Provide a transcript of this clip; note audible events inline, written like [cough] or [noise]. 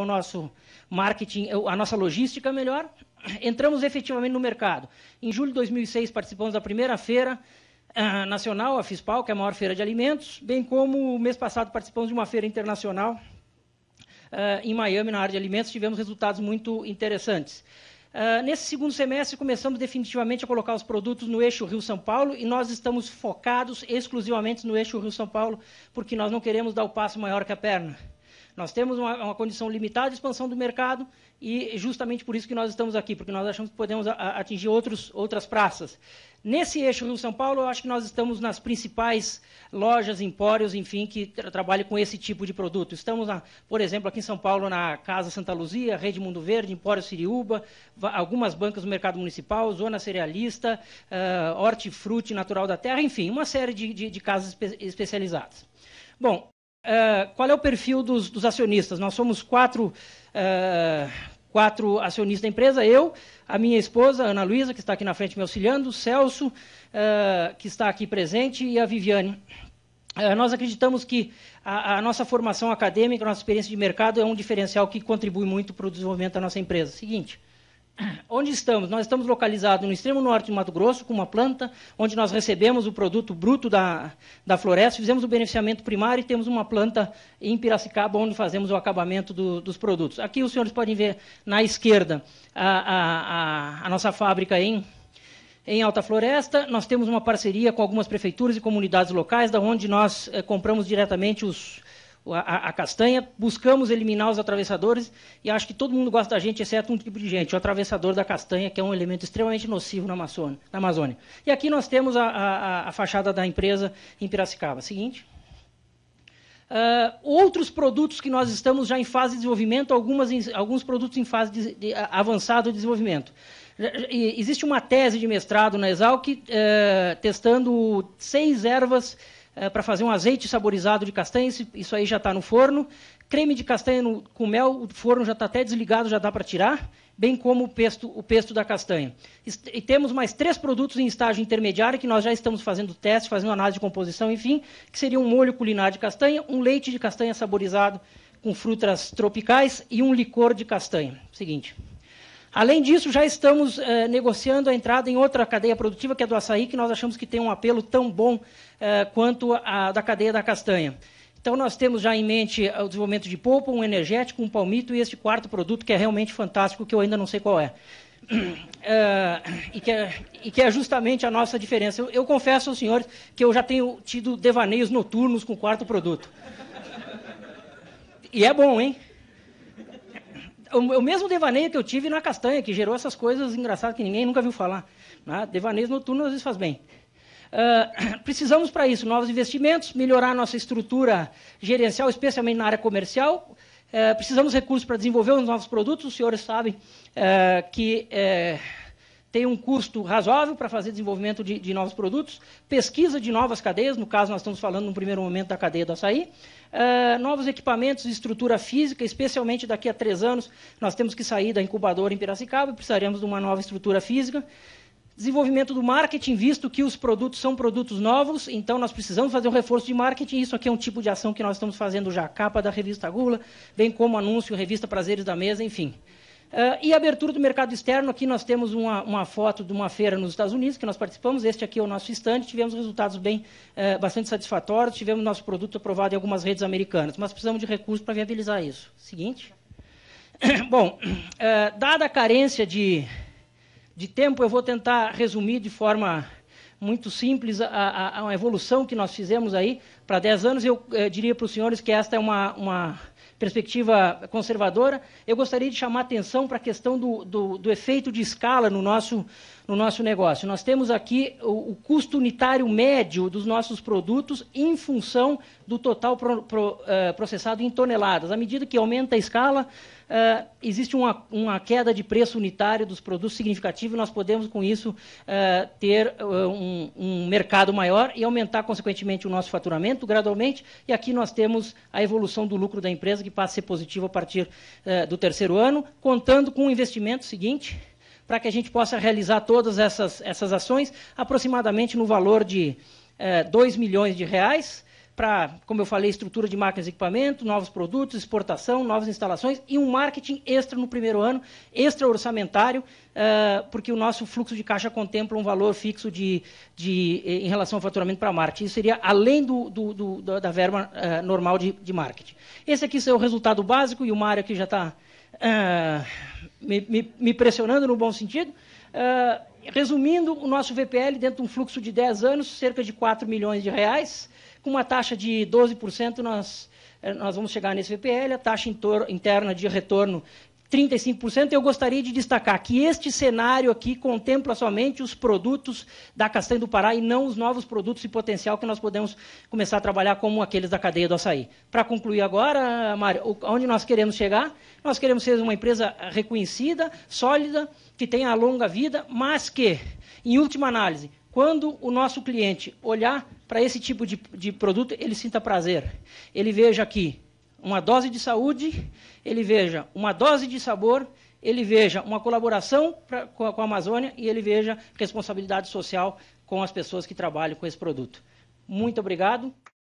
o nosso marketing, a nossa logística melhor. [clears throat] Entramos efetivamente no mercado. Em julho de 2006 participamos da primeira feira ah, nacional, a FISPAL, que é a maior feira de alimentos, bem como mês passado participamos de uma feira internacional ah, em Miami na área de alimentos, tivemos resultados muito interessantes. Uh, nesse segundo semestre, começamos definitivamente a colocar os produtos no eixo Rio-São Paulo e nós estamos focados exclusivamente no eixo Rio-São Paulo, porque nós não queremos dar o passo maior que a perna. Nós temos uma, uma condição limitada de expansão do mercado e justamente por isso que nós estamos aqui, porque nós achamos que podemos a, a, atingir outros, outras praças. Nesse eixo Rio-São Paulo, eu acho que nós estamos nas principais lojas, empórios, enfim, que tra trabalham com esse tipo de produto. Estamos, na, por exemplo, aqui em São Paulo, na Casa Santa Luzia, Rede Mundo Verde, Empório Siriúba, algumas bancas do mercado municipal, Zona Cerealista, uh, Hortifruti Natural da Terra, enfim, uma série de, de, de casas espe especializadas. Bom, ah, qual é o perfil dos, dos, acionistas? Nós somos quatro, uh, quatro acionistas da empresa, eu, a minha esposa, Ana Luísa, que está aqui na frente me auxiliando, o Celso, uh, que está aqui presente, e a Viviane. nós acreditamos que a, a, nossa formação acadêmica, a nossa experiência de mercado é um diferencial que contribui muito para o desenvolvimento da nossa empresa. Seguinte, Onde estamos? Nós estamos localizados no extremo norte de Mato Grosso, com uma planta, onde nós recebemos o produto bruto da, da floresta, fizemos o beneficiamento primário e temos uma planta em Piracicaba, onde fazemos o acabamento do, dos produtos. Aqui os senhores podem ver na esquerda a, a, a, a nossa fábrica em em Alta Floresta, nós temos uma parceria com algumas prefeituras e comunidades locais, da onde nós eh, compramos diretamente os, a, a, castanha, buscamos eliminar os atravessadores e acho que todo mundo gosta da gente, exceto um tipo de gente, o atravessador da castanha, que é um elemento extremamente nocivo na Amazônia. Na Amazônia. E aqui nós temos a, a, a fachada da empresa em Piracicaba. Seguinte. Uh, outros produtos que nós estamos já em fase de desenvolvimento, algumas, alguns produtos em fase de, de avançado de desenvolvimento. Existe uma tese de mestrado na Exalc uh, testando seis ervas eh, para fazer um azeite saborizado de castanha, isso, isso aí já está no forno. Creme de castanha no, com mel, o forno já está até desligado, já dá para tirar, bem como o pesto, o pesto da castanha. E temos mais três produtos em estágio intermediário que nós já estamos fazendo teste, fazendo análise de composição, enfim, que seria um molho culinário de castanha, um leite de castanha saborizado com frutas tropicais e um licor de castanha. Seguinte. Além disso, já estamos eh, negociando a entrada em outra cadeia produtiva, que é do açaí, que nós achamos que tem um apelo tão bom eh, quanto a da cadeia da castanha. Então, nós temos já em mente eh, o desenvolvimento de polpa, um energético, um palmito e este quarto produto que é realmente fantástico, que eu ainda não sei qual é. Uh, [clears throat] e, que é, e, que é, justamente a nossa diferença. Eu, eu, confesso aos senhores que eu já tenho tido devaneios noturnos com o quarto produto. E é bom, hein? o, mesmo devaneio que eu tive na castanha, que gerou essas coisas engraçadas que ninguém nunca viu falar. Né? Devaneios noturnos às vezes faz bem. Uh, [clears throat] precisamos para isso novos investimentos, melhorar nossa estrutura gerencial, especialmente na área comercial. Uh, precisamos de recursos para desenvolver os novos produtos. Os senhores sabem uh, que eh, tem um custo razoável para fazer desenvolvimento de, de, novos produtos, pesquisa de novas cadeias, no caso nós estamos falando no primeiro momento da cadeia do açaí, uh, novos equipamentos, estrutura física, especialmente daqui a três anos, nós temos que sair da incubadora em Piracicaba, precisaremos de uma nova estrutura física, desenvolvimento do marketing, visto que os produtos são produtos novos, então nós precisamos fazer um reforço de marketing. Isso aqui é um tipo de ação que nós estamos fazendo já, capa da revista Gula, bem como anúncio, revista Prazeres da Mesa, enfim. Uh, e abertura do mercado externo, aqui nós temos uma, uma, foto de uma feira nos Estados Unidos que nós participamos, este aqui é o nosso estande, tivemos resultados bem, uh, bastante satisfatórios, tivemos nosso produto aprovado em algumas redes americanas, mas precisamos de recursos para viabilizar isso. Seguinte. [coughs] Bom, uh, [coughs] dada a carência de, de tempo, eu vou tentar resumir de forma muito simples a, a, a evolução que nós fizemos aí para 10 anos. Eu eh, diria para os senhores que esta é uma, uma perspectiva conservadora, eu gostaria de chamar atenção para a questão do, do, do, efeito de escala no nosso, no nosso negócio. Nós temos aqui o, o custo unitário médio dos nossos produtos em função do total pro, pro, uh, processado em toneladas. À medida que aumenta a escala, uh, existe uma, uma, queda de preço unitário dos produtos significativa e nós podemos, com isso, uh, ter ah, um, um, mercado maior e aumentar, consequentemente, o nosso faturamento gradualmente. E aqui nós temos a evolução do lucro da empresa, que passa a ser positivo a partir do terceiro ano, contando com o investimento seguinte, para que a gente possa realizar todas essas, essas ações, aproximadamente no valor de é, eh, 2 milhões de reais, para, como eu falei, estrutura de máquinas e equipamento, novos produtos, exportação, novas instalações e um marketing extra no primeiro ano, extra orçamentário, uh, porque o nosso fluxo de caixa contempla um valor fixo de, de, eh, em relação ao faturamento para marketing. Isso seria além do, do, do, da verba uh, normal de, de, marketing. Esse aqui é o resultado básico e o Mário aqui já está uh, ah, me, me, me, pressionando no bom sentido. resumindo, o nosso VPL dentro de um fluxo de 10 anos, cerca de 4 milhões de reais. Com uma taxa de 12%, nós, eh, nós vamos chegar nesse VPL, a taxa interna de retorno 35%. Eu gostaria de destacar que este cenário aqui contempla somente os produtos da Castanha do Pará e não os novos produtos e potencial que nós podemos começar a trabalhar como aqueles da cadeia do açaí. Para concluir agora, Mário, onde nós queremos chegar? Nós queremos ser uma empresa reconhecida, sólida, que tenha a longa vida, mas que, em última análise, quando o nosso cliente olhar para esse tipo de, de produto, ele sinta prazer. Ele veja aqui uma dose de saúde, ele veja uma dose de sabor, ele veja uma colaboração pra, com, a, com a Amazônia e ele veja responsabilidade social com as pessoas que trabalham com esse produto. Muito obrigado.